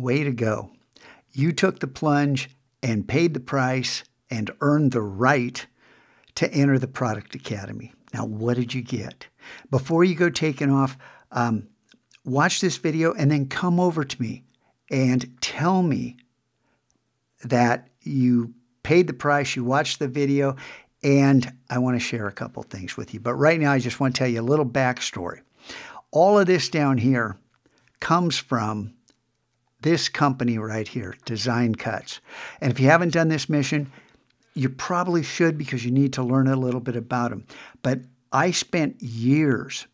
Way to go. You took the plunge and paid the price and earned the right to enter the product academy. Now, what did you get? Before you go taking off, um, watch this video and then come over to me and tell me that you paid the price, you watched the video, and I want to share a couple things with you. But right now, I just want to tell you a little backstory. All of this down here comes from this company right here, Design Cuts. And if you haven't done this mission, you probably should because you need to learn a little bit about them. But I spent years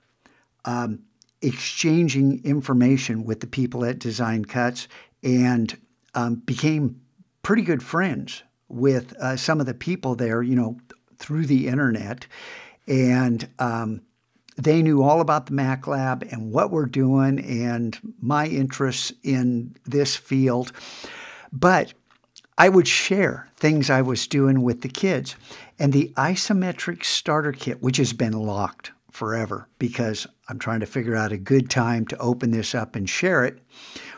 um, exchanging information with the people at Design Cuts and um, became pretty good friends with uh, some of the people there, you know, through the internet. And um, they knew all about the Mac Lab and what we're doing and my interests in this field. But I would share things I was doing with the kids. And the isometric starter kit, which has been locked forever because I'm trying to figure out a good time to open this up and share it.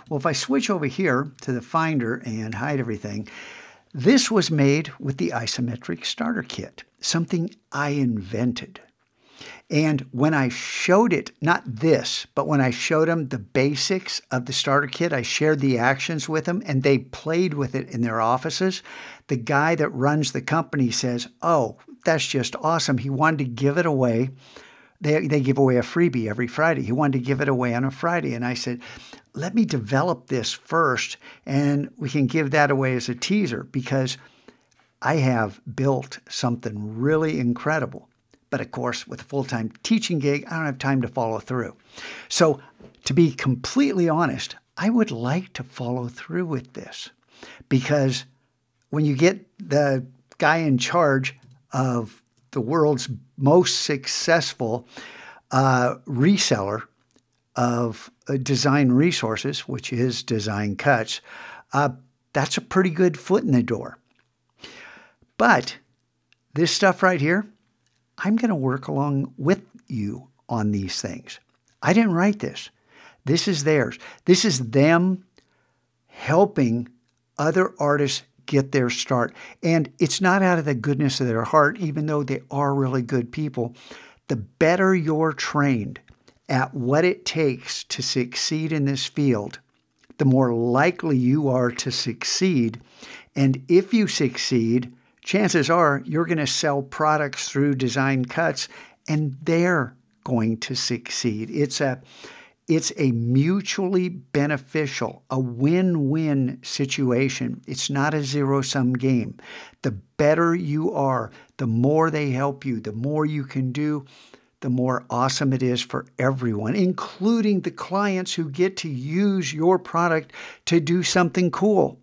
Well, if I switch over here to the Finder and hide everything, this was made with the isometric starter kit, something I invented. And when I showed it, not this, but when I showed them the basics of the starter kit, I shared the actions with them and they played with it in their offices. The guy that runs the company says, Oh, that's just awesome. He wanted to give it away. They, they give away a freebie every Friday. He wanted to give it away on a Friday. And I said, Let me develop this first and we can give that away as a teaser because I have built something really incredible. But of course, with a full time teaching gig, I don't have time to follow through. So, to be completely honest, I would like to follow through with this because when you get the guy in charge of the world's most successful uh, reseller of uh, design resources, which is Design Cuts, uh, that's a pretty good foot in the door. But this stuff right here, I'm going to work along with you on these things. I didn't write this. This is theirs. This is them helping other artists get their start. And it's not out of the goodness of their heart, even though they are really good people. The better you're trained at what it takes to succeed in this field, the more likely you are to succeed. And if you succeed, chances are you're going to sell products through design cuts and they're going to succeed. It's a it's a mutually beneficial, a win-win situation. It's not a zero-sum game. The better you are, the more they help you, the more you can do, the more awesome it is for everyone, including the clients who get to use your product to do something cool.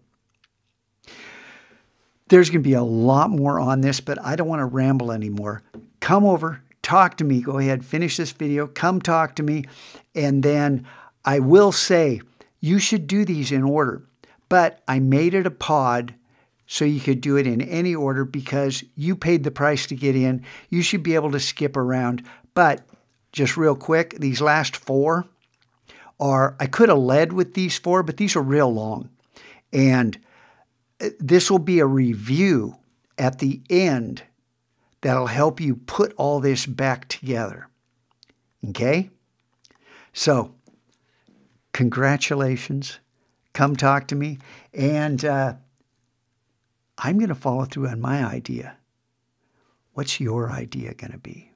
There's going to be a lot more on this, but I don't want to ramble anymore. Come over, talk to me. Go ahead, finish this video. Come talk to me. And then I will say you should do these in order, but I made it a pod so you could do it in any order because you paid the price to get in. You should be able to skip around. But just real quick, these last four are, I could have led with these four, but these are real long. And this will be a review at the end that'll help you put all this back together. Okay? So, congratulations. Come talk to me. And uh, I'm going to follow through on my idea. What's your idea going to be?